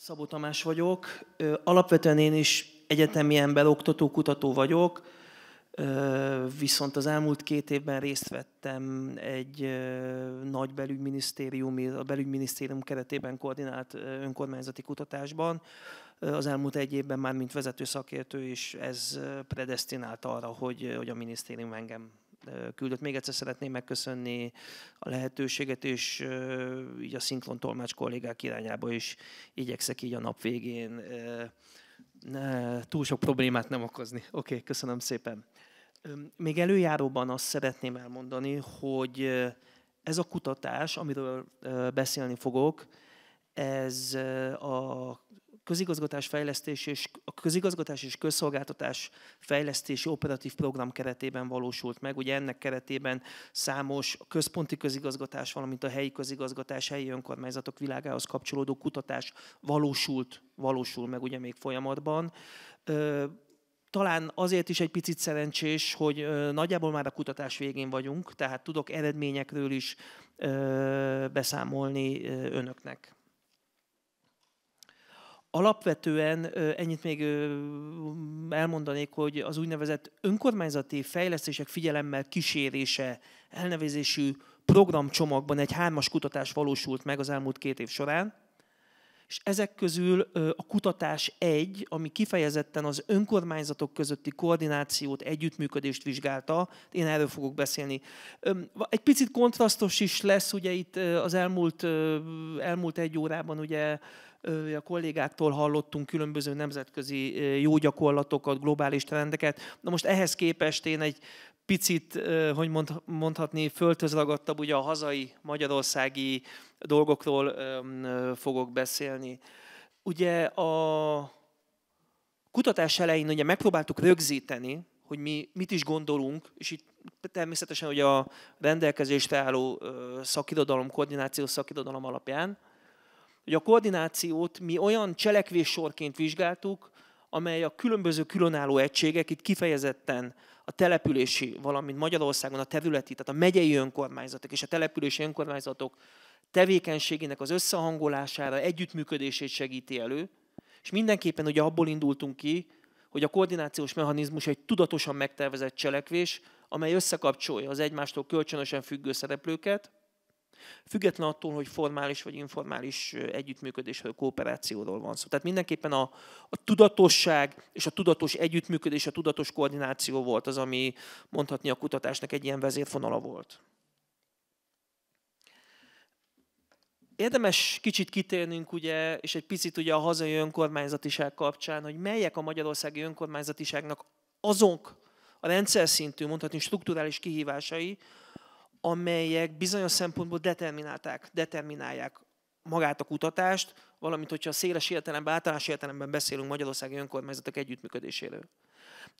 Szabó Tamás vagyok. Alapvetően én is egyetemi ember, oktató, kutató vagyok, viszont az elmúlt két évben részt vettem egy nagy belügyminisztérium, a belügyminisztérium keretében koordinált önkormányzati kutatásban. Az elmúlt egy évben már, mint vezető szakértő is, ez predestinált arra, hogy, hogy a minisztérium engem küldött. Még egyszer szeretném megköszönni a lehetőséget, és így a szinkron tolmács kollégák irányába is igyekszek így a nap végén ne, túl sok problémát nem okozni. Oké, okay, köszönöm szépen. Még előjáróban azt szeretném elmondani, hogy ez a kutatás, amiről beszélni fogok, ez a közigazgatás fejlesztés és a közigazgatás és közszolgáltatás fejlesztési operatív program keretében valósult meg. Ugye ennek keretében számos központi közigazgatás, valamint a helyi közigazgatás, helyi önkormányzatok világához kapcsolódó kutatás valósult, valósul meg ugye még folyamatban talán azért is egy picit szerencsés, hogy nagyjából már a kutatás végén vagyunk, tehát tudok eredményekről is beszámolni önöknek. Alapvetően ennyit még elmondanék, hogy az úgynevezett önkormányzati fejlesztések figyelemmel kísérése elnevezésű programcsomagban egy hármas kutatás valósult meg az elmúlt két év során, és ezek közül a kutatás egy, ami kifejezetten az önkormányzatok közötti koordinációt, együttműködést vizsgálta, én erről fogok beszélni. Egy picit kontrasztos is lesz, ugye itt az elmúlt, elmúlt egy órában ugye a kollégáktól hallottunk különböző nemzetközi jó gyakorlatokat, globális trendeket. Na most ehhez képest én egy picit, hogy mondhatni, föltözlagadtabb ugye a hazai, magyarországi dolgokról fogok beszélni. Ugye a kutatás elején ugye megpróbáltuk rögzíteni, hogy mi mit is gondolunk, és itt természetesen ugye a rendelkezésre álló szakirodalom, koordinációs szakirodalom alapján, hogy a koordinációt mi olyan cselekvéssorként vizsgáltuk, amely a különböző különálló egységek, itt kifejezetten a települési, valamint Magyarországon a területi, tehát a megyei önkormányzatok és a települési önkormányzatok tevékenységének az összehangolására, együttműködését segíti elő, és mindenképpen ugye abból indultunk ki, hogy a koordinációs mechanizmus egy tudatosan megtervezett cselekvés, amely összekapcsolja az egymástól kölcsönösen függő szereplőket, Független attól, hogy formális vagy informális együttműködésről, kooperációról van szó. Tehát mindenképpen a, a tudatosság és a tudatos együttműködés, a tudatos koordináció volt az, ami mondhatni a kutatásnak egy ilyen vezérfonala volt. Érdemes kicsit kitérnünk, ugye, és egy picit ugye a hazai önkormányzatiság kapcsán, hogy melyek a magyarországi önkormányzatiságnak azok a rendszer szintű, mondhatni strukturális kihívásai, amelyek bizonyos szempontból determinálták, determinálják magát a kutatást, valamint hogyha a széles értelemben, általános értelemben beszélünk Magyarországi önkormányzatok együttműködéséről.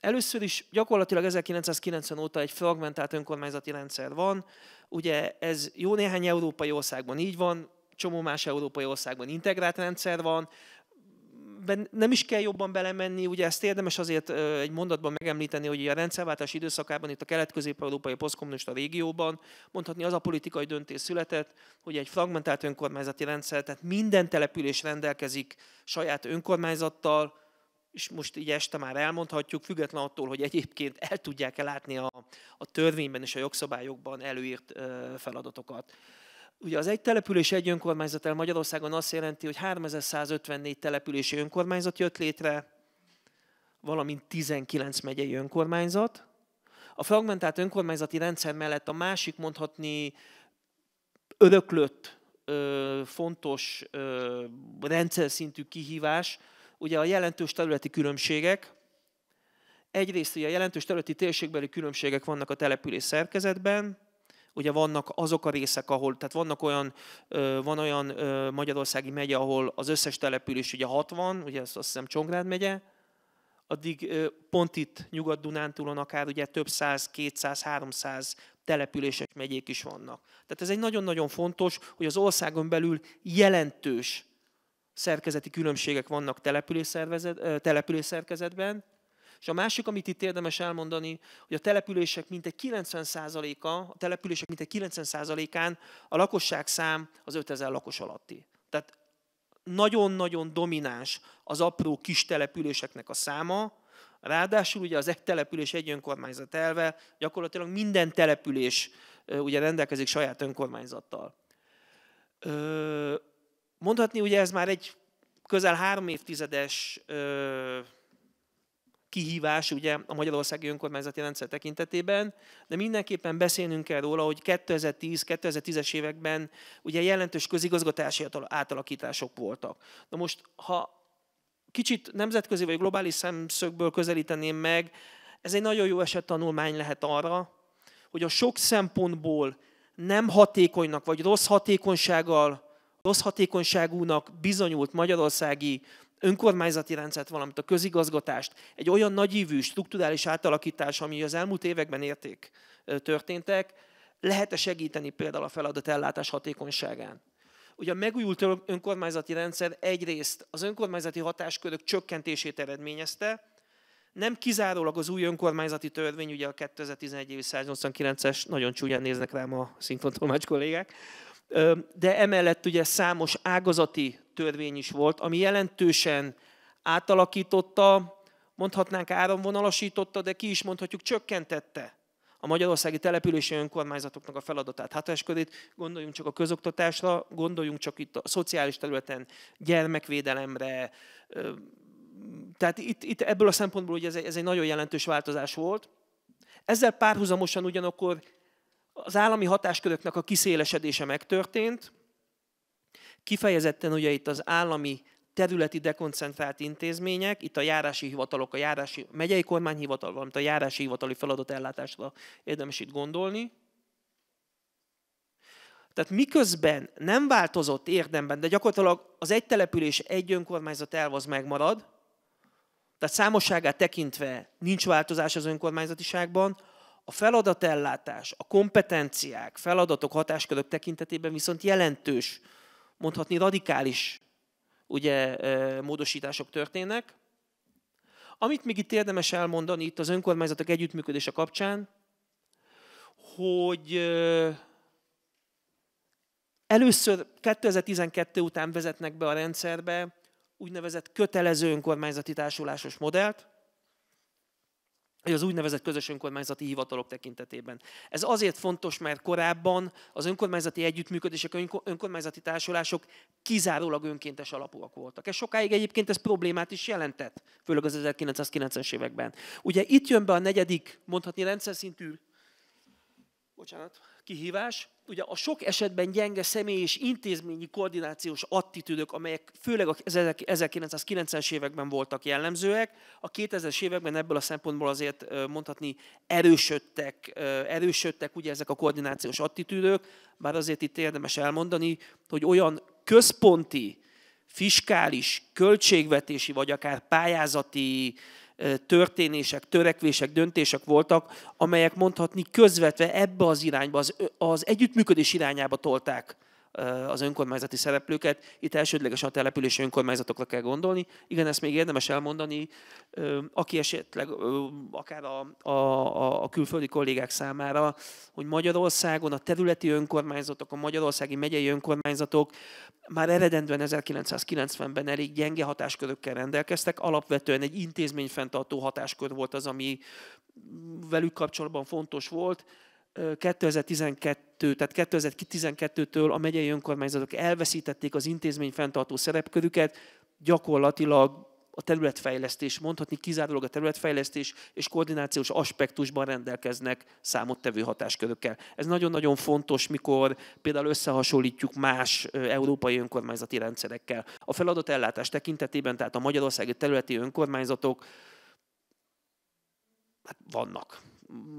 Először is gyakorlatilag 1990 óta egy fragmentált önkormányzati rendszer van. Ugye ez jó néhány európai országban így van, csomó más európai országban integrált rendszer van, nem is kell jobban belemenni, ugye ezt érdemes azért egy mondatban megemlíteni, hogy a rendszerváltás időszakában itt a kelet-közép-európai posztkommunista régióban mondhatni az a politikai döntés született, hogy egy fragmentált önkormányzati rendszer, tehát minden település rendelkezik saját önkormányzattal, és most így este már elmondhatjuk, független attól, hogy egyébként el tudják-e látni a, a törvényben és a jogszabályokban előírt feladatokat. Ugye az egy település egy önkormányzat el Magyarországon azt jelenti, hogy 3154 települési önkormányzat jött létre, valamint 19 megyei önkormányzat. A fragmentált önkormányzati rendszer mellett a másik mondhatni öröklött ö, fontos ö, rendszer szintű kihívás, ugye a jelentős területi különbségek. Egyrészt ugye a jelentős területi térségbeli különbségek vannak a település szerkezetben, ugye vannak azok a részek, ahol, tehát vannak olyan, van olyan magyarországi megye, ahol az összes település ugye 60, ugye azt hiszem Csongrád megye, addig pont itt Nyugat-Dunántúlon akár ugye több száz, 200, 300 települések, megyék is vannak. Tehát ez egy nagyon-nagyon fontos, hogy az országon belül jelentős szerkezeti különbségek vannak szerkezetben, és a másik, amit itt érdemes elmondani, hogy a települések mintegy 90%-a, a települések mintegy 90%-án a lakosság szám az 5000 lakos alatti. Tehát nagyon-nagyon domináns az apró kis településeknek a száma, Ráadásul ugye az egy település egy önkormányzat elve, gyakorlatilag minden település ugye rendelkezik saját önkormányzattal. Mondhatni, ugye ez már egy közel három évtizedes kihívás ugye a Magyarországi Önkormányzati Rendszer tekintetében, de mindenképpen beszélnünk kell róla, hogy 2010-2010-es években ugye jelentős közigazgatási átalakítások voltak. Na most, ha kicsit nemzetközi vagy globális szemszögből közelíteném meg, ez egy nagyon jó eset tanulmány lehet arra, hogy a sok szempontból nem hatékonynak, vagy rossz hatékonysággal, rossz hatékonyságúnak bizonyult magyarországi önkormányzati rendszert, valamint a közigazgatást, egy olyan nagyívű strukturális átalakítás, ami az elmúlt években érték történtek, lehet-e segíteni például a feladatellátás hatékonyságán? Ugye a megújult önkormányzati rendszer egyrészt az önkormányzati hatáskörök csökkentését eredményezte, nem kizárólag az új önkormányzati törvény, ugye a 2011 évi 189-es, nagyon csúnyán néznek rám a szinkrontolmács kollégák, de emellett ugye számos ágazati törvény is volt, ami jelentősen átalakította, mondhatnánk áramvonalasította, de ki is mondhatjuk csökkentette a magyarországi települési önkormányzatoknak a feladatát, hatáskörét, gondoljunk csak a közoktatásra, gondoljunk csak itt a szociális területen, gyermekvédelemre, tehát itt, itt ebből a szempontból ugye ez, egy, ez egy nagyon jelentős változás volt. Ezzel párhuzamosan ugyanakkor az állami hatásköröknek a kiszélesedése megtörtént, kifejezetten ugye itt az állami területi dekoncentrált intézmények, itt a járási hivatalok, a járási, megyei kormányhivatal, valamint a járási hivatali feladatellátásra érdemes itt gondolni. Tehát miközben nem változott érdemben, de gyakorlatilag az egy település, egy önkormányzat elv az megmarad, tehát számosságát tekintve nincs változás az önkormányzatiságban, a feladatellátás, a kompetenciák, feladatok, hatáskörök tekintetében viszont jelentős, mondhatni radikális ugye, módosítások történnek. Amit még itt érdemes elmondani itt az önkormányzatok együttműködése kapcsán, hogy először 2012 után vezetnek be a rendszerbe úgynevezett kötelező önkormányzati társulásos modellt, hogy az úgynevezett közös önkormányzati hivatalok tekintetében. Ez azért fontos, mert korábban az önkormányzati együttműködések, önkormányzati társulások kizárólag önkéntes alapúak voltak. Ez sokáig egyébként ez problémát is jelentett, főleg az 1990-es években. Ugye itt jön be a negyedik, mondhatni rendszer szintű, bocsánat, kihívás. Ugye a sok esetben gyenge személy és intézményi koordinációs attitűdök, amelyek főleg az 1990-es években voltak jellemzőek, a 2000-es években ebből a szempontból azért mondhatni erősödtek, erősödtek ugye ezek a koordinációs attitűdök, bár azért itt érdemes elmondani, hogy olyan központi, fiskális, költségvetési vagy akár pályázati történések, törekvések, döntések voltak, amelyek mondhatni közvetve ebbe az irányba, az, az együttműködés irányába tolták az önkormányzati szereplőket. Itt elsődlegesen a települési önkormányzatokra kell gondolni. Igen, ezt még érdemes elmondani, aki esetleg akár a, a, a külföldi kollégák számára, hogy Magyarországon a területi önkormányzatok, a magyarországi megyei önkormányzatok már eredendően 1990-ben elég gyenge hatáskörökkel rendelkeztek. Alapvetően egy intézményfenntartó hatáskör volt az, ami velük kapcsolatban fontos volt 2012, tehát 2012-től a megyei önkormányzatok elveszítették az intézmény fenntartó szerepkörüket, gyakorlatilag a területfejlesztés, mondhatni kizárólag a területfejlesztés és koordinációs aspektusban rendelkeznek számottevő hatáskörökkel. Ez nagyon-nagyon fontos, mikor például összehasonlítjuk más európai önkormányzati rendszerekkel. A feladatellátás tekintetében, tehát a magyarországi területi önkormányzatok hát vannak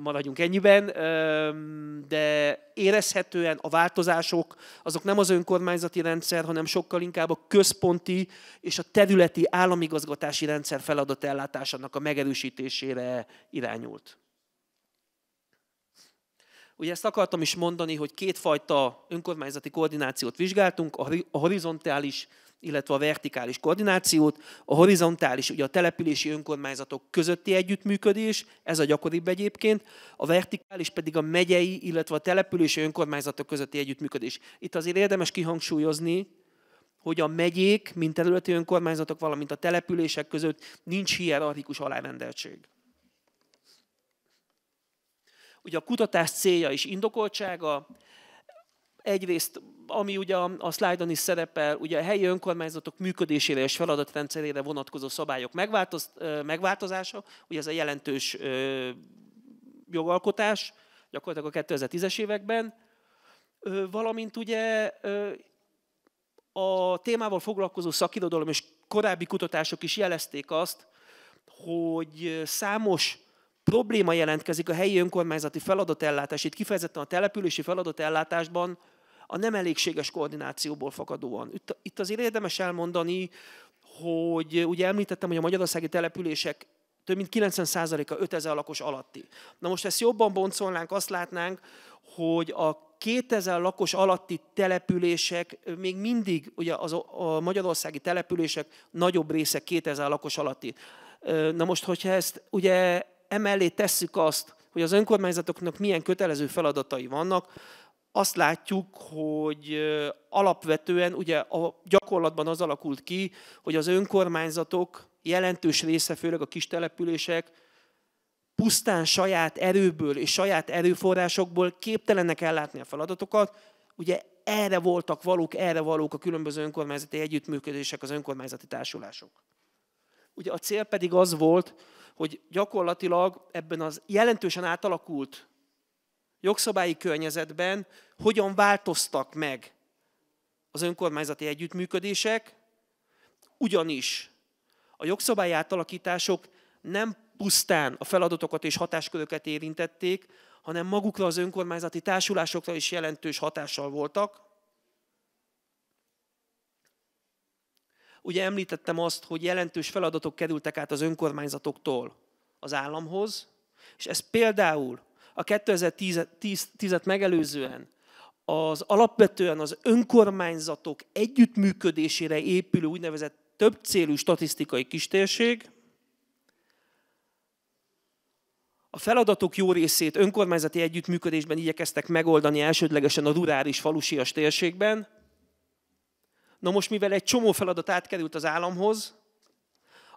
maradjunk ennyiben, de érezhetően a változások azok nem az önkormányzati rendszer, hanem sokkal inkább a központi és a területi államigazgatási rendszer feladatellátásának a megerősítésére irányult. Ugye ezt akartam is mondani, hogy kétfajta önkormányzati koordinációt vizsgáltunk, a horizontális illetve a vertikális koordinációt, a horizontális, ugye a települési önkormányzatok közötti együttműködés, ez a gyakoribb egyébként, a vertikális pedig a megyei, illetve a települési önkormányzatok közötti együttműködés. Itt azért érdemes kihangsúlyozni, hogy a megyék, mint területi önkormányzatok, valamint a települések között nincs hierarchikus alárendeltség. Ugye a kutatás célja és indokoltsága egyrészt ami ugye a, a szlájdon is szerepel, ugye a helyi önkormányzatok működésére és feladatrendszerére vonatkozó szabályok megváltoz, megváltozása, ugye ez a jelentős ö, jogalkotás, gyakorlatilag a 2010-es években, ö, valamint ugye ö, a témával foglalkozó szakirodalom és korábbi kutatások is jelezték azt, hogy számos probléma jelentkezik a helyi önkormányzati feladatellátás, itt kifejezetten a települési feladatellátásban, a nem elégséges koordinációból fakadóan. Itt, itt azért érdemes elmondani, hogy ugye említettem, hogy a magyarországi települések több mint 90%-a 5000 lakos alatti. Na most ezt jobban boncolnánk, azt látnánk, hogy a 2000 lakos alatti települések, még mindig ugye az, a magyarországi települések nagyobb része 2000 lakos alatti. Na most, hogyha ezt ugye emellé tesszük azt, hogy az önkormányzatoknak milyen kötelező feladatai vannak, azt látjuk, hogy alapvetően ugye a gyakorlatban az alakult ki, hogy az önkormányzatok jelentős része, főleg a kis települések, pusztán saját erőből és saját erőforrásokból képtelenek ellátni a feladatokat. Ugye erre voltak valók, erre valók a különböző önkormányzati együttműködések, az önkormányzati társulások. Ugye a cél pedig az volt, hogy gyakorlatilag ebben az jelentősen átalakult jogszabályi környezetben hogyan változtak meg az önkormányzati együttműködések, ugyanis a jogszabály átalakítások nem pusztán a feladatokat és hatásköröket érintették, hanem magukra az önkormányzati társulásokra is jelentős hatással voltak. Ugye említettem azt, hogy jelentős feladatok kerültek át az önkormányzatoktól az államhoz, és ez például a 2010-et megelőzően az alapvetően az önkormányzatok együttműködésére épülő úgynevezett több célú statisztikai kistérség, a feladatok jó részét önkormányzati együttműködésben igyekeztek megoldani elsődlegesen a rurális falusias térségben. Na most, mivel egy csomó feladat átkerült az államhoz,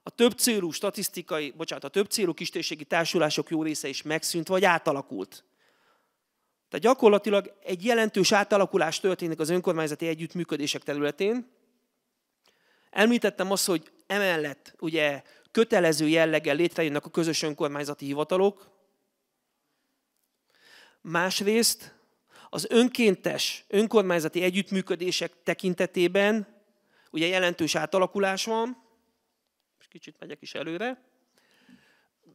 a több célú statisztikai, bocsánat, a több célú kistérségi társulások jó része is megszűnt, vagy átalakult. Tehát gyakorlatilag egy jelentős átalakulás történik az önkormányzati együttműködések területén. Említettem azt, hogy emellett ugye kötelező jelleggel létrejönnek a közös önkormányzati hivatalok. Másrészt az önkéntes önkormányzati együttműködések tekintetében ugye jelentős átalakulás van, kicsit megyek is előre.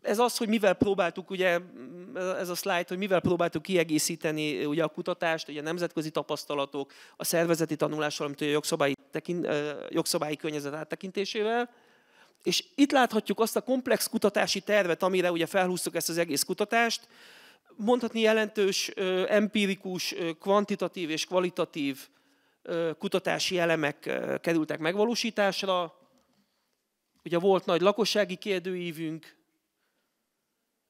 Ez az, hogy mivel próbáltuk, ugye ez a slide, hogy mivel próbáltuk kiegészíteni ugye a kutatást, ugye a nemzetközi tapasztalatok, a szervezeti tanulás, valamint a jogszabályi, tekint, jogszabályi környezet áttekintésével. És itt láthatjuk azt a komplex kutatási tervet, amire ugye felhúztuk ezt az egész kutatást. Mondhatni jelentős, empirikus, kvantitatív és kvalitatív kutatási elemek kerültek megvalósításra, Ugye volt nagy lakossági kérdőívünk,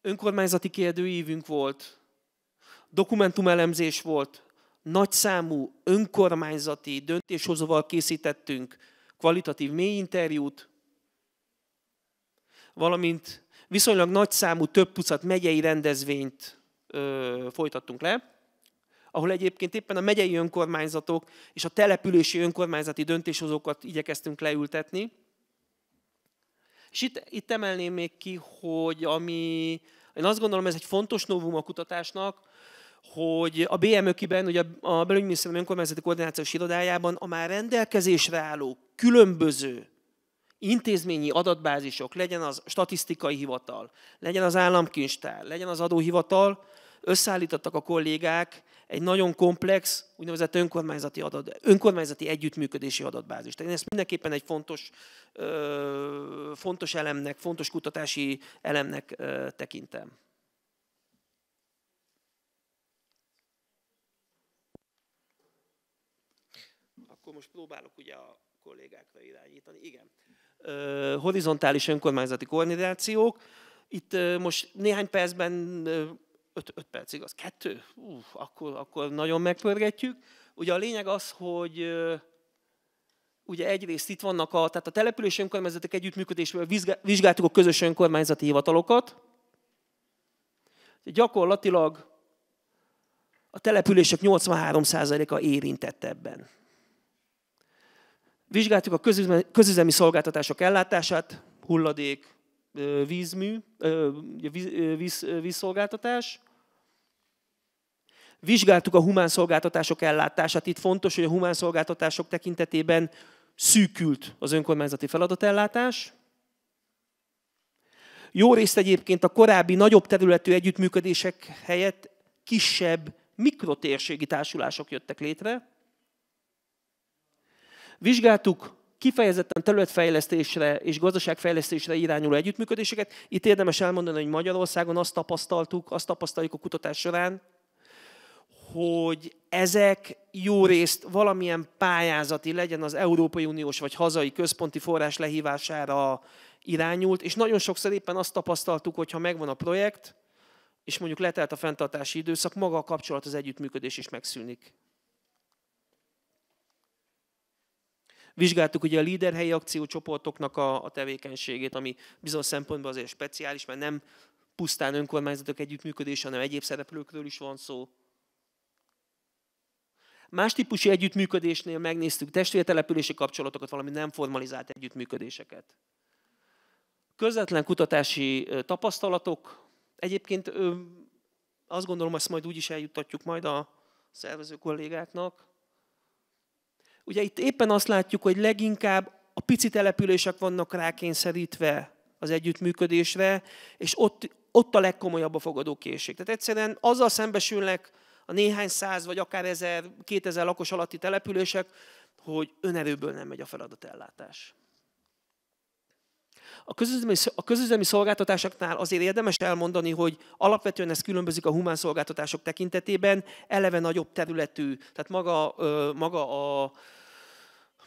önkormányzati kérdőívünk volt, dokumentumelemzés volt, nagy számú önkormányzati döntéshozóval készítettünk kvalitatív mély interjút, valamint viszonylag nagy számú több tucat megyei rendezvényt ö, folytattunk le, ahol egyébként éppen a megyei önkormányzatok és a települési önkormányzati döntéshozókat igyekeztünk leültetni, és itt, itt emelném még ki, hogy ami, én azt gondolom, ez egy fontos novum a kutatásnak, hogy a bmö ben ugye a Belügyminisztérium Önkormányzati Koordinációs Irodájában a már rendelkezésre álló különböző intézményi adatbázisok, legyen az statisztikai hivatal, legyen az államkincstár, legyen az adóhivatal, összeállítottak a kollégák egy nagyon komplex, úgynevezett önkormányzati, adat, önkormányzati együttműködési adatbázis. Tehát én ezt mindenképpen egy fontos, ö, fontos elemnek, fontos kutatási elemnek ö, tekintem. Akkor most próbálok ugye a kollégákra irányítani. Igen. Ö, horizontális önkormányzati koordinációk. Itt most néhány percben öt-öt perc, igaz? Kettő? Uf, akkor, akkor nagyon megpörgetjük. Ugye a lényeg az, hogy ugye egyrészt itt vannak a, tehát a település önkormányzatok együttműködésével vizsgáltuk a közös önkormányzati hivatalokat. Gyakorlatilag a települések 83%-a érintett ebben. Vizsgáltuk a közüzemi szolgáltatások ellátását, hulladék, vízmű, víz, víz, vízszolgáltatás, Vizsgáltuk a humán szolgáltatások ellátását. Itt fontos, hogy a humán szolgáltatások tekintetében szűkült az önkormányzati feladatellátás. Jó részt egyébként a korábbi nagyobb területű együttműködések helyett kisebb, mikrotérségi társulások jöttek létre. Vizsgáltuk kifejezetten területfejlesztésre és gazdaságfejlesztésre irányuló együttműködéseket. Itt érdemes elmondani, hogy Magyarországon azt tapasztaltuk, azt tapasztaljuk a kutatás során, hogy ezek jó részt valamilyen pályázati legyen az Európai Uniós vagy hazai központi forrás lehívására irányult, és nagyon sokszor éppen azt tapasztaltuk, hogy ha megvan a projekt, és mondjuk letelt a fenntartási időszak, maga a kapcsolat, az együttműködés is megszűnik. Vizsgáltuk ugye a líderhelyi akciócsoportoknak a, a tevékenységét, ami bizonyos szempontból azért speciális, mert nem pusztán önkormányzatok együttműködés, hanem egyéb szereplőkről is van szó. Más típusú együttműködésnél megnéztük testvértelepülési kapcsolatokat, valami nem formalizált együttműködéseket. Közvetlen kutatási tapasztalatok. Egyébként azt gondolom, ezt majd úgy is eljuttatjuk majd a szervező kollégáknak. Ugye itt éppen azt látjuk, hogy leginkább a pici települések vannak rákényszerítve az együttműködésre, és ott, ott a legkomolyabb a fogadókészség. Tehát egyszerűen azzal szembesülnek, a néhány száz vagy akár ezer, kétezer lakos alatti települések, hogy önerőből nem megy a feladatellátás. A közüzemi, a közüzemi szolgáltatásoknál azért érdemes elmondani, hogy alapvetően ez különbözik a humán szolgáltatások tekintetében, eleve nagyobb területű, tehát maga, maga a,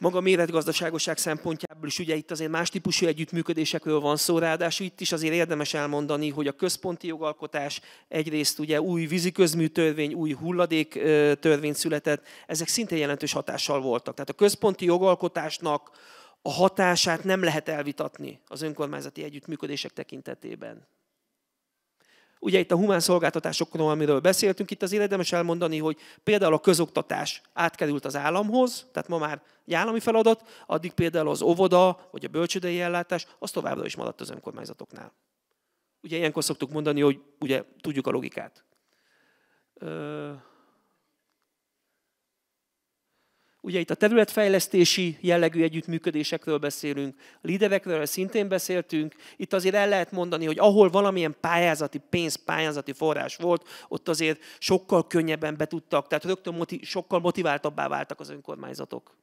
maga méretgazdaságoság szempontjából is ugye itt azért más típusú együttműködésekről van szó, ráadásul itt is azért érdemes elmondani, hogy a központi jogalkotás egyrészt ugye új víziközmű törvény, új hulladék törvény született, ezek szintén jelentős hatással voltak. Tehát a központi jogalkotásnak a hatását nem lehet elvitatni az önkormányzati együttműködések tekintetében. Ugye itt a humán szolgáltatásokról, amiről beszéltünk, itt az érdemes elmondani, hogy például a közoktatás átkerült az államhoz, tehát ma már egy állami feladat, addig például az óvoda vagy a bölcsődei ellátás, az továbbra is maradt az önkormányzatoknál. Ugye ilyenkor szoktuk mondani, hogy ugye tudjuk a logikát. Ö- Ugye itt a területfejlesztési jellegű együttműködésekről beszélünk, a liderekről szintén beszéltünk. Itt azért el lehet mondani, hogy ahol valamilyen pályázati pénz, pályázati forrás volt, ott azért sokkal könnyebben betudtak, tehát rögtön motiv- sokkal motiváltabbá váltak az önkormányzatok.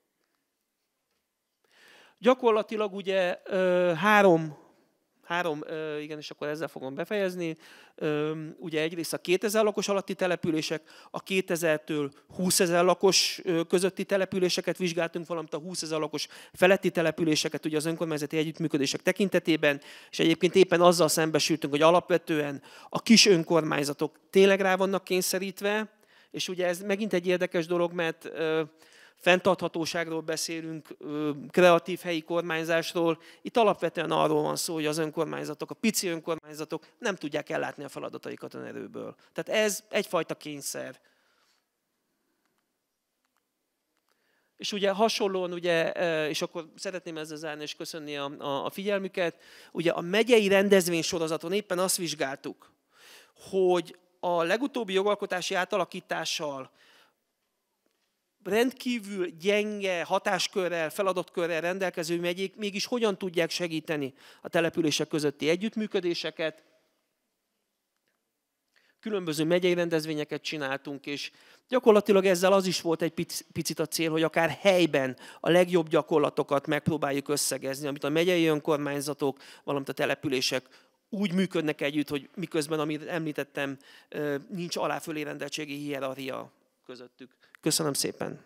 Gyakorlatilag ugye három Három, igen, és akkor ezzel fogom befejezni. Ugye egyrészt a 2000 lakos alatti települések, a 2000-től 20 ezer lakos közötti településeket vizsgáltunk, valamint a 20 ezer lakos feletti településeket ugye az önkormányzati együttműködések tekintetében, és egyébként éppen azzal szembesültünk, hogy alapvetően a kis önkormányzatok tényleg rá vannak kényszerítve, és ugye ez megint egy érdekes dolog, mert fenntarthatóságról beszélünk, kreatív helyi kormányzásról. Itt alapvetően arról van szó, hogy az önkormányzatok, a pici önkormányzatok nem tudják ellátni a feladataikat erőből. Tehát ez egyfajta kényszer. És ugye hasonlóan, ugye, és akkor szeretném ezzel zárni és köszönni a, a, a figyelmüket, ugye a megyei rendezvénysorozaton éppen azt vizsgáltuk, hogy a legutóbbi jogalkotási átalakítással rendkívül gyenge hatáskörrel, feladatkörrel rendelkező megyék mégis hogyan tudják segíteni a települések közötti együttműködéseket. Különböző megyei rendezvényeket csináltunk, és gyakorlatilag ezzel az is volt egy picit a cél, hogy akár helyben a legjobb gyakorlatokat megpróbáljuk összegezni, amit a megyei önkormányzatok, valamint a települések úgy működnek együtt, hogy miközben, amit említettem, nincs aláfölé rendeltségi hierarchia közöttük. Köszönöm szépen!